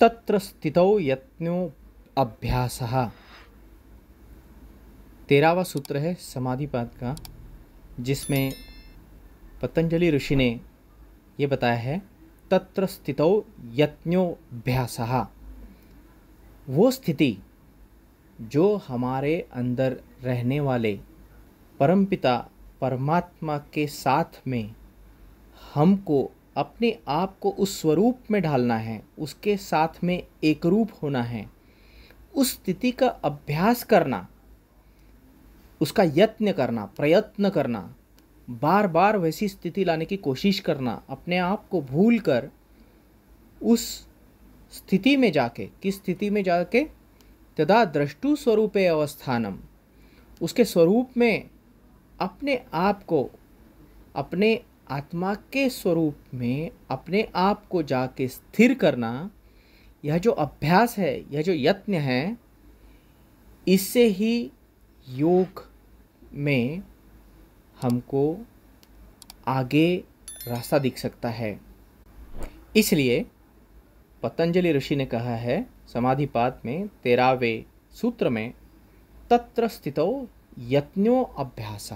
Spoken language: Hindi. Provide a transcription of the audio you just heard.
तत्र स्थितौ यत्नो अभ्यास तेरहवा सूत्र है समाधिपाद का जिसमें पतंजलि ऋषि ने ये बताया है तत्र स्थितौ यत्नोभ्यास वो स्थिति जो हमारे अंदर रहने वाले परमपिता परमात्मा के साथ में हमको अपने आप को उस स्वरूप में ढालना है उसके साथ में एक रूप होना है उस स्थिति का अभ्यास करना उसका यत्न करना प्रयत्न करना बार बार वैसी स्थिति लाने की कोशिश करना अपने आप को भूल कर उस स्थिति में जाके किस स्थिति में जाके तदा दृष्टु स्वरूप अवस्थानम उसके स्वरूप में अपने आप को अपने आत्मा के स्वरूप में अपने आप को जाके स्थिर करना यह जो अभ्यास है यह जो यत्न है इससे ही योग में हमको आगे रास्ता दिख सकता है इसलिए पतंजलि ऋषि ने कहा है समाधिपात में तेरावे सूत्र में तत्र स्थितो यत्नो अभ्यास